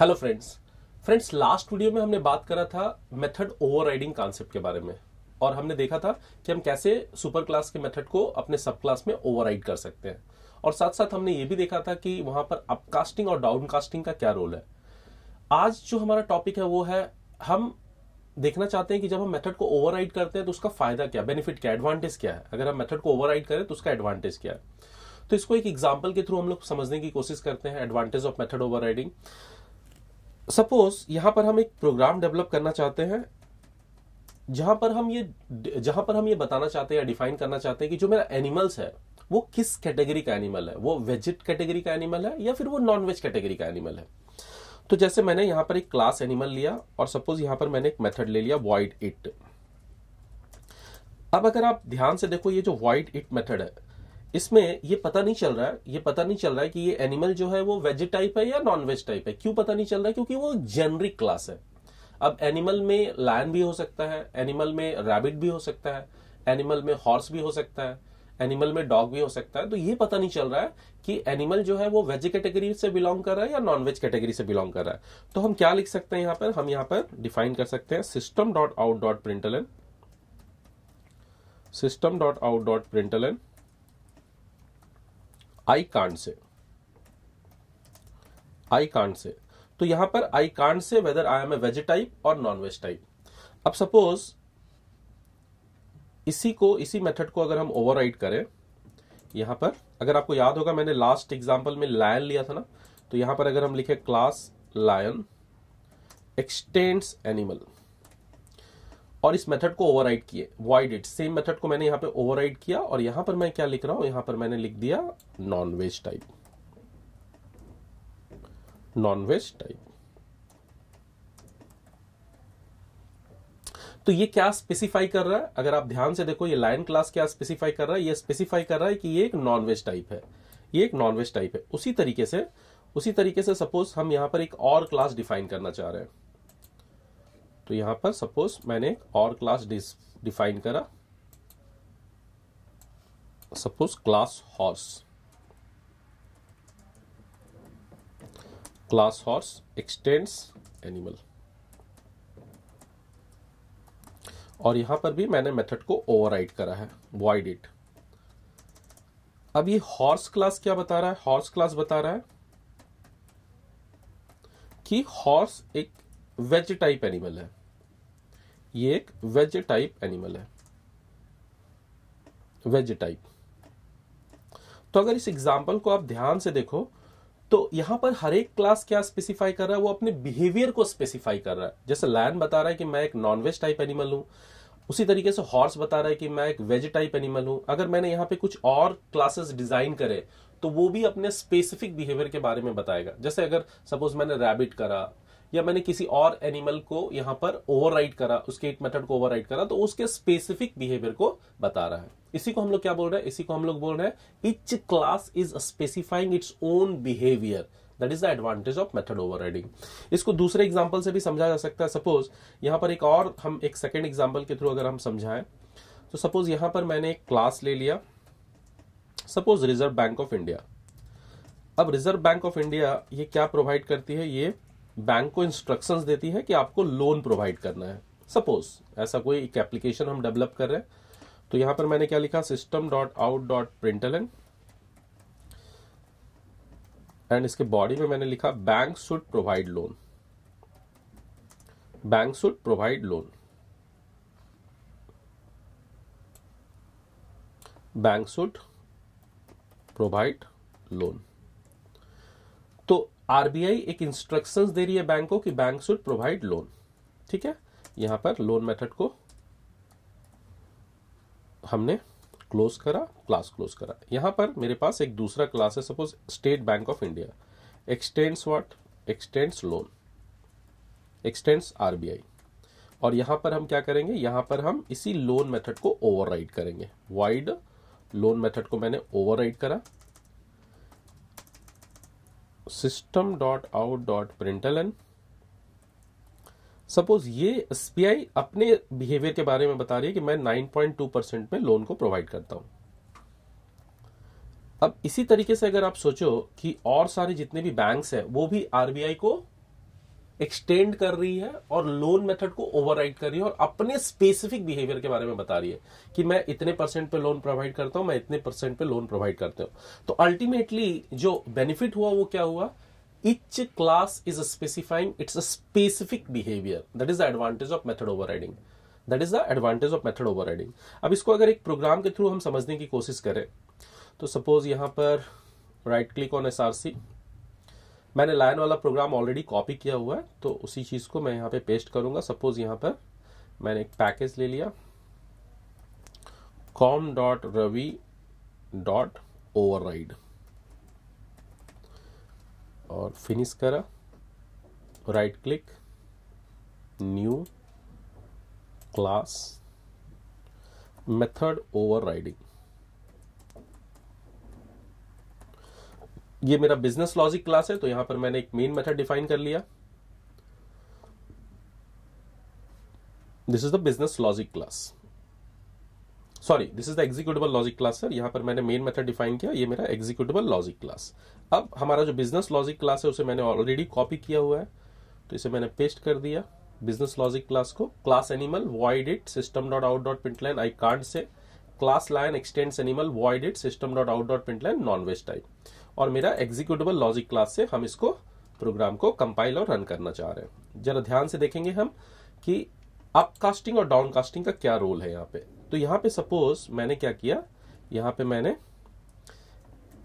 hello friends friends last video में हमने बात करा था मेथड ओवरराइडिंग कॉन्सेप्ट के बारे में और हमने देखा था कि हम कैसे सुपर क्लास के मेथड को अपने सब क्लास में ओवरराइड कर सकते हैं और साथ साथ हमने ये भी देखा था कि वहां पर अपकास्टिंग और डाउनकास्टिंग का क्या रोल है आज जो हमारा टॉपिक है वो है हम देखना चाहते हैं कि जब हम मेथड को ओवरराइड करते हैं तो उसका फायदा क्या बेनिफिट क्या एडवांटेज क्या है अगर हम मेथड को ओवरराइड करें तो उसका एडवांटेज क्या है तो इसको एक एग्जाम्पल के थ्रू हम लोग समझने की कोशिश करते हैं advantage of method overriding suppose यहां पर हम एक प्रोग्राम डेवलप करना चाहते हैं जहां पर हम ये जहां पर हम ये बताना चाहते हैं या डिफाइन करना चाहते हैं कि जो मेरा एनिमल्स है वो किस कैटेगरी का एनिमल है वो वेजिट कैटेगरी का एनिमल है या फिर वो नॉन वेज कैटेगरी का एनिमल है तो जैसे मैंने यहां पर एक क्लास एनिमल लिया और सपोज यहां पर मैंने एक मेथड ले लिया वॉइड इट अब अगर आप ध्यान से देखो ये जो वाइट इट मेथड है इसमें ये पता नहीं चल रहा है ये पता नहीं चल रहा है कि ये एनिमल जो है वो वेज टाइप है या नॉन वेज टाइप है क्यों पता नहीं चल रहा है क्योंकि वो जेनरिक क्लास है अब एनिमल में लायन भी हो सकता है एनिमल में रैबिट भी हो सकता है एनिमल में हॉर्स भी हो सकता है एनिमल में डॉग भी हो सकता है तो ये पता नहीं चल रहा है कि एनिमल जो है वो वेज कैटेगरी से बिलोंग कर रहा है या नॉन वेज कैटेगरी से बिलोंग कर रहा है तो हम क्या लिख सकते हैं यहां पर हम यहां पर डिफाइन कर सकते हैं system dot out dot println system dot out dot println I can't say I can't से तो यहां पर I can't say whether I am a veg type और नॉन वेज टाइप अब सपोज इसी को इसी मेथड को अगर हम ओवरराइड करें यहां पर अगर आपको याद होगा मैंने लास्ट एग्जाम्पल में लायन लिया था ना तो यहां पर अगर हम लिखे क्लास लायन एक्सटेंड्स एनिमल और इस मेथड को ओवरराइड किए वाइड इट सेम मेथड को मैंने यहाँ पे ओवरराइड किया और यहां पर मैं क्या लिख रहा हूं यहां पर मैंने लिख दिया non veg type non veg type तो ये क्या स्पेसिफाई कर रहा है अगर आप ध्यान से देखो ये लाइन क्लास क्या स्पेसिफाई कर रहा है ये स्पेसिफाई कर रहा है कि ये एक नॉन वेज टाइप है ये एक नॉन वेज टाइप है उसी तरीके से उसी तरीके से सपोज हम यहां पर एक और क्लास डिफाइन करना चाह रहे हैं तो यहां पर सपोज मैंने एक और क्लास डिफाइन करा suppose class horse class horse extends animal और यहां पर भी मैंने मेथड को ओवरराइड करा है वाइड इट अब ये हॉर्स क्लास क्या बता रहा है हॉर्स क्लास बता रहा है कि हॉर्स एक वेज टाइप एनिमल है ये एक वेज टाइप एनिमल है वेज टाइप तो अगर इस एग्जाम्पल को आप ध्यान से देखो तो यहां पर हर एक क्लास क्या स्पेसिफाई कर रहा है वो अपने बिहेवियर को स्पेसिफाई कर रहा है जैसे लैन बता रहा है कि मैं एक नॉनवेज टाइप एनिमल हूं उसी तरीके से हॉर्स बता रहा है कि मैं एक वेज टाइप एनिमल हूं अगर मैंने यहां पे कुछ और क्लासेस डिजाइन करे तो वो भी अपने स्पेसिफिक बिहेवियर के बारे में बताएगा जैसे अगर सपोज मैंने रैबिट करा या मैंने किसी और एनिमल को यहाँ पर ओवरराइड करा उसके एक मेथड को ओवरराइड करा तो उसके स्पेसिफिक बिहेवियर को बता रहा है इसी को हम लोग क्या बोल रहे हैं इसी को हम लोग बोल रहे हैं each class is specifying its own behaviour that is the advantage of method overriding इसको दूसरे एग्जाम्पल से भी समझा जा सकता है सपोज यहां पर एक और हम एक सेकेंड एग्जाम्पल के थ्रू अगर हम समझाएं तो सपोज यहां पर मैंने एक क्लास ले लिया suppose reserve bank of India अब रिजर्व बैंक ऑफ इंडिया ये क्या प्रोवाइड करती है ये बैंक को इंस्ट्रक्शंस देती है कि आपको लोन प्रोवाइड करना है सपोज ऐसा कोई एक एप्लीकेशन हम डेवलप कर रहे हैं तो यहां पर मैंने क्या लिखा system dot out dot println and इसके बॉडी में मैंने लिखा bank should provide loan bank should provide loan bank should provide loan RBI एक इंस्ट्रक्शंस दे रही है बैंक को कि बैंक शुड प्रोवाइड लोन ठीक है यहां पर लोन मेथड को हमने क्लोज करा क्लास क्लोज करा यहां पर मेरे पास एक दूसरा क्लास है suppose state bank of India extends what extends loan extends RBI और यहां पर हम क्या करेंगे यहां पर हम इसी लोन मेथड को ओवरराइड करेंगे वाइड लोन मेथड को मैंने ओवरराइड करा system dot out dot println suppose ये एसबीआई अपने बिहेवियर के बारे में बता रही है कि मैं 9.2 परसेंट में लोन को प्रोवाइड करता हूं अब इसी तरीके से अगर आप सोचो कि और सारे जितने भी बैंक्स हैं वो भी आरबीआई को एक्सटेंड कर रही है और लोन मेथड को ओवरराइड कर रही है और अपने स्पेसिफिक बिहेवियर के बारे में बता रही है कि मैं इतने परसेंट पे लोन प्रोवाइड करता हूं मैं इतने परसेंट पे लोन प्रोवाइड करते हूं तो अल्टीमेटली जो बेनिफिट हुआ वो क्या हुआ each class is specifying its a specific behaviour that is the advantage of method over that is the advantage of method over अब इसको अगर एक प्रोग्राम के थ्रू हम समझने की कोशिश करें तो सपोज यहां पर right click on S R C मैंने लाइन वाला प्रोग्राम ऑलरेडी कॉपी किया हुआ है तो उसी चीज़ को मैं यहाँ पे पेस्ट करूंगा सपोज यहाँ पर मैंने एक पैकेज ले लिया com dot Ravi dot over और फिनिश करा right click new class method overriding ये मेरा बिजनेस लॉजिक क्लास है तो यहां पर मैंने एक मेन मेथड डिफाइन कर लिया this is the business logic class sorry this is the executable logic class sir यहां पर मैंने मेन मेथड डिफाइन किया ये मेरा एग्जीक्यूटेबल लॉजिक क्लास अब हमारा जो बिजनेस लॉजिक क्लास है उसे मैंने ऑलरेडी कॉपी किया हुआ है तो इसे मैंने पेस्ट कर दिया बिजनेस लॉजिक क्लास को class animal void eat system dot out dot print line I can't say class lion extends animal void eat system dot out dot print line non veg type और मेरा executable logic class से हम इसको programme को compile और run करना चाह रहे हैं जरा ध्यान से देखेंगे हम कि अपकास्टिंग और डाउनकास्टिंग का क्या रोल है यहाँ पे तो यहाँ पे सपोज मैंने क्या किया यहाँ पे मैंने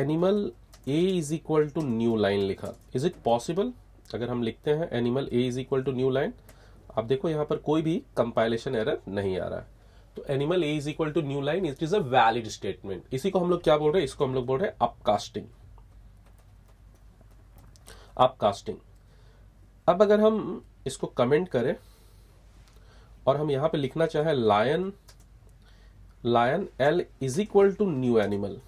animal a is equal to new lion लिखा इज इट पॉसिबल अगर हम लिखते हैं animal a is equal to new lion आप देखो यहाँ पर कोई भी कंपाइलेशन एरर नहीं आ रहा है तो animal a is equal to new lion it is a valid statement इसी को हम लोग क्या बोल रहे हैं इसको हम लोग बोल रहे हैं अपकास्टिंग आप कास्टिंग अब अगर हम इसको कमेंट करें और हम यहां पे लिखना चाहें lion lion L is equal to new animal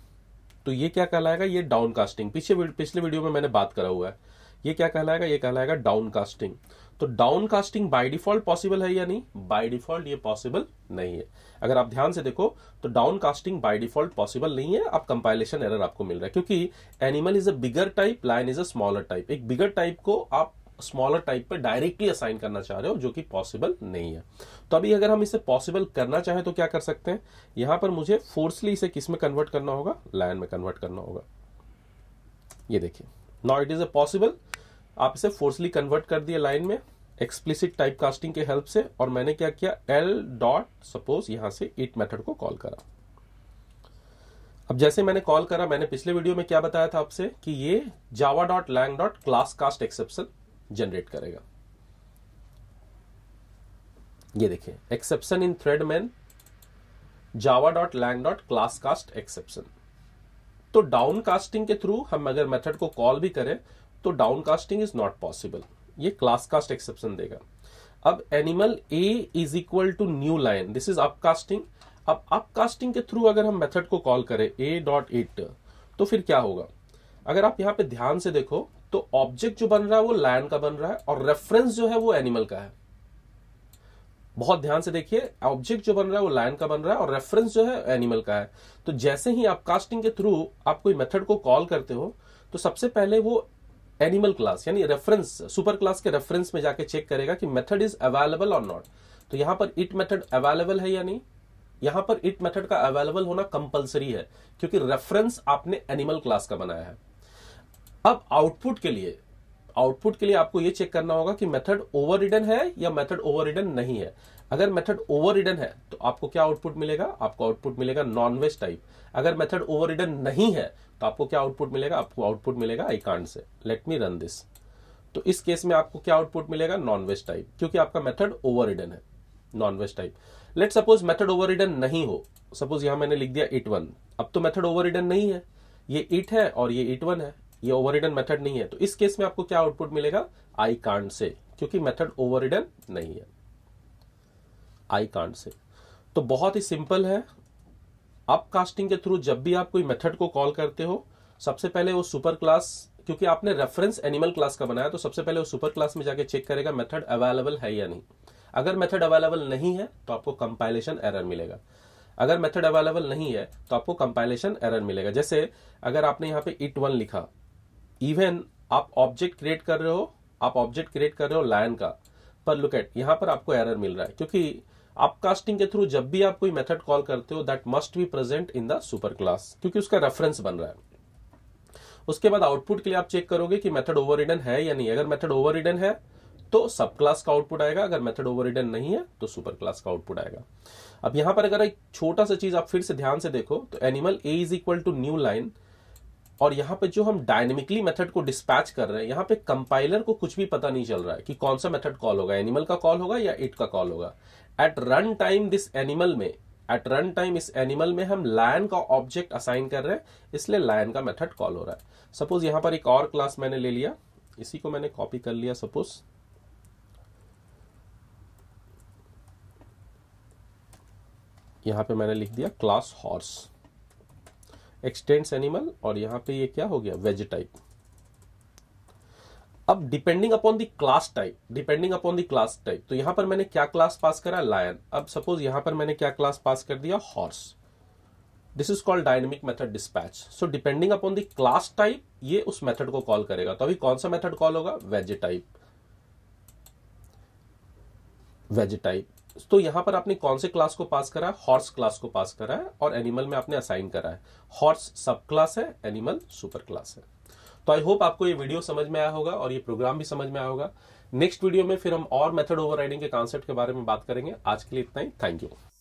तो ये क्या कहलाएगा ये डाउन कास्टिंग पीछे पिछले वीडियो में मैंने बात करा हुआ है ये क्या कहलाएगा ये कहलाएगा डाउन कास्टिंग तो down casting by default possible है या नहीं बाई डिफॉल्ट ये पॉसिबल नहीं है अगर आप ध्यान से देखो तो down casting by default possible नहीं है अब कंपाइलेशन एरर आपको मिल रहा है क्योंकि animal is a bigger type lion is a smaller type एक बिगर टाइप को आप स्मॉलर टाइप पर डायरेक्टली असाइन करना चाह रहे हो जो कि पॉसिबल नहीं है तो अभी अगर हम इसे पॉसिबल करना चाहें तो क्या कर सकते हैं यहां पर मुझे फोर्सली इसे किस में कन्वर्ट करना होगा लाइन में कन्वर्ट करना होगा ये देखिए not it is a possible आप इसे फोर्सली कन्वर्ट कर दिए लाइन में एक्सप्लिसिट टाइप कास्टिंग के हेल्प से और मैंने क्या किया एल डॉट सपोज यहां से इट मेथड को कॉल करा अब जैसे मैंने कॉल करा मैंने पिछले वीडियो में क्या बताया था आपसे कि ये Java dot lang dot class cast exception generate करेगा ये देखिए exception in thread main Java dot lang dot class cast exception तो डाउन कास्टिंग के थ्रू हम अगर मेथड को कॉल भी करें तो down casting is not possible ये क्लास कास्ट एक्सेप्शन देगा अब animal a is equal to new lion this is upcasting अब अपकास्टिंग के थ्रू अगर हम मेथड को कॉल करें ए डॉट इट तो फिर क्या होगा अगर आप यहां पे ध्यान से देखो तो ऑब्जेक्ट जो बन रहा है वो लाइन का बन रहा है और रेफरेंस जो है वो एनिमल का है बहुत ध्यान से देखिए ऑब्जेक्ट जो बन रहा है वो लाइन का बन रहा है और रेफरेंस जो है एनिमल का है तो जैसे ही आप कास्टिंग के थ्रू आप कोई मेथड को कॉल करते हो तो सबसे पहले वो एनिमल क्लास यानी रेफरेंस सुपर क्लास के रेफरेंस में जाके चेक करेगा कि मेथड इज अवेलेबल और नॉट तो यहां पर इट मेथड अवेलेबल है या नहीं यहां पर इट मेथड का अवेलेबल होना कंपलसरी है क्योंकि रेफरेंस आपने एनिमल क्लास का बनाया है अब आउटपुट के लिए आउटपुट के लिए आपको यह चेक करना होगा कि मेथड ओवर है या मेथड ओवर नहीं है अगर मेथड ओवर है तो आपको क्या आउटपुट मिलेगा आपको आउटपुट मिलेगा नॉनवेज टाइप अगर मेथड ओवर नहीं है तो आपको क्या आउटपुट मिलेगा आपको आउटपुट मिलेगा आई कांड से लेट मी रन दिस तो इस केस में आपको क्या आउटपुट मिलेगा नॉनवेज टाइप क्योंकि आपका मेथड ओवर है nonveg type let suppose method over नहीं हो सपोज यहां मैंने लिख दिया इट वन अब तो मेथड ओवर नहीं है ये इट है और ये इट वन है ये ओवर मेथड नहीं है तो इस केस में आपको क्या आउटपुट मिलेगा आई कांड से क्योंकि मेथड ओवर नहीं है आई कांड से तो बहुत ही सिंपल है अपकास्टिंग के थ्रू जब भी आप कोई मेथड को कॉल करते हो सबसे पहले वो सुपर क्लास क्योंकि आपने रेफरेंस एनिमल क्लास का बनाया तो सबसे पहले वो सुपर क्लास में जाके चेक करेगा मेथड अवेलेबल है या नहीं अगर मेथड अवेलेबल नहीं है तो आपको कंपाइलेशन एरर मिलेगा अगर मेथड अवेलेबल नहीं है तो आपको कंपाइलेशन एरर मिलेगा जैसे अगर आपने यहाँ पे इट वन लिखा इवन आप ऑब्जेक्ट क्रिएट कर रहे हो आप ऑब्जेक्ट क्रिएट कर रहे हो लायन का पर लुकेट यहाँ पर आपको एरर मिल रहा है क्योंकि अपकास्टिंग के थ्रू जब भी आप कोई मेथड कॉल करते हो that must be present in the super class क्योंकि उसका रेफरेंस बन रहा है उसके बाद आउटपुट के लिए आप चेक करोगे कि मेथड ओवररिडन है या नहीं अगर मेथड ओवररिडन है तो सब क्लास का आउटपुट आएगा अगर मेथड ओवररिडन नहीं है तो सुपर क्लास का आउटपुट आएगा अब यहां पर अगर एक छोटा सा चीज आप फिर से ध्यान से देखो तो animal a is equal to new lion और यहाँ पे जो हम डायनेमिकली मेथड को डिस्पैच कर रहे हैं यहाँ पे कंपाइलर को कुछ भी पता नहीं चल रहा है कि कौन सा मेथड कॉल होगा एनिमल का कॉल होगा या इट का कॉल होगा at run time this animal में एट रन टाइम इस एनिमल में हम लायन का ऑब्जेक्ट असाइन कर रहे हैं इसलिए लायन का मेथड कॉल हो रहा है सपोज यहां पर एक और क्लास मैंने ले लिया इसी को मैंने कॉपी कर लिया सपोज यहां पे मैंने लिख दिया क्लास हॉर्स एक्सटेंड्स एनिमल और यहां पे ये क्या हो गया वेज टाइप अब depending upon the class type depending upon the class type तो यहां पर मैंने क्या क्लास पास करा लायन अब सपोज यहां पर मैंने क्या क्लास पास कर दिया horse this is called dynamic method dispatch so depending upon the class type ये उस मेथड को कॉल करेगा तो अभी कौन सा मेथड कॉल होगा वेज टाइप वेज टाइप तो यहां पर आपने कौन से क्लास को पास करा है हॉर्स क्लास को पास करा है और एनिमल में आपने असाइन करा है हॉर्स सब क्लास है एनिमल सुपर क्लास है तो आई होप आपको ये वीडियो समझ में आया होगा और ये प्रोग्राम भी समझ में आया होगा नेक्स्ट वीडियो में फिर हम और मेथड ओवरराइडिंग के कॉन्सेप्ट के बारे में बात करेंगे आज के लिए इतना ही थैंक यू